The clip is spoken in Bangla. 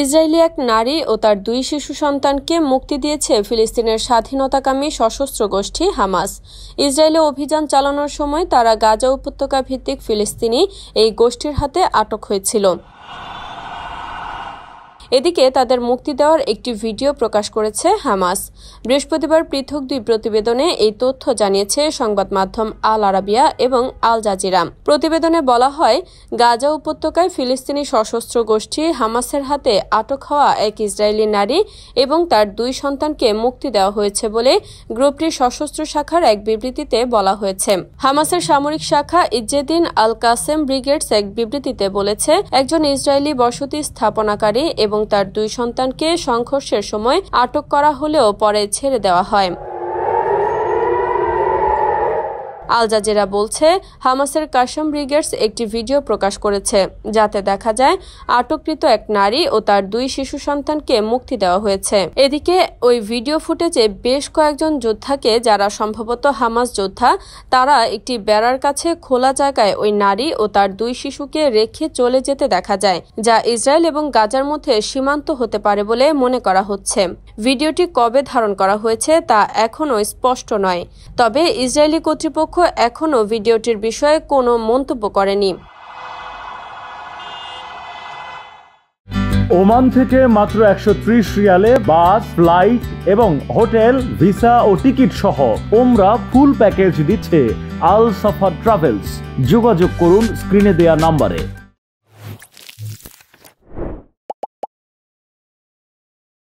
ইসরায়েলি এক নারী ও তার দুই শিশু সন্তানকে মুক্তি দিয়েছে ফিলিস্তিনের স্বাধীনতাকামী সশস্ত্র গোষ্ঠী হামাস ইসরায়েলে অভিযান চালানোর সময় তারা গাজা উপত্যকা ভিত্তিক ফিলিস্তিনি এই গোষ্ঠীর হাতে আটক হয়েছিল এদিকে তাদের মুক্তি দেওয়ার একটি ভিডিও প্রকাশ করেছে হামাস বৃহস্পতিবার পৃথক দুই প্রতিবেদনে এই তথ্য জানিয়েছে সংবাদ মাধ্যম আল আরাবিয়া এবং আল জাজিরা প্রতিবেদনে বলা হয় গাজা উপত্যকায় ফিলিস্তিনি সশস্ত্র গোষ্ঠী হামাসের হাতে আটক হওয়া এক ইসরায়েলি নারী এবং তার দুই সন্তানকে মুক্তি দেওয়া হয়েছে বলে গ্রুপটির সশস্ত্র শাখার এক বিবৃতিতে বলা হয়েছে হামাসের সামরিক শাখা ইজ্জেদিন আল কাসেম ব্রিগেডস এক বিবৃতিতে বলেছে একজন ইসরায়েলি বসতি স্থাপনাকারী এবং এবং তার দুই সন্তানকে সংঘর্ষের সময় আটক করা হলেও পরে ছেড়ে দেওয়া হয় আল জাজেরা বলছে হামাসের কাশম ব্রিগেডস একটি ভিডিও প্রকাশ করেছে যাতে দেখা যায় আটককৃত এক নারী ও তার দুই শিশু সন্তানকে মুক্তি দেওয়া হয়েছে এদিকে ওই ভিডিও ফুটেজে বেশ কয়েকজন যোদ্ধাকে যারা সম্ভবত হামাস যোদ্ধা তারা একটি বেড়ার কাছে খোলা জায়গায় ওই নারী ও তার দুই শিশুকে রেখে চলে যেতে দেখা যায় যা ইসরায়েল এবং গাজার মধ্যে সীমান্ত হতে পারে বলে মনে করা হচ্ছে ভিডিওটি কবে ধারণ করা হয়েছে তা এখনও স্পষ্ট নয় তবে ইসরায়েলি কর্তৃপক্ষ এখনও ভিডিওটির বিষয়ে কোনো মন্তব্য করেনি ওমান থেকে মাত্র একশো ত্রিশ রিয়ালে বাস ফ্লাইট এবং হোটেল ভিসা ও টিকিট সহ ওমরা ফুল প্যাকেজ দিচ্ছে আল সাফা ট্রাভেলস যোগাযোগ করুন স্ক্রিনে দেয়া নাম্বারে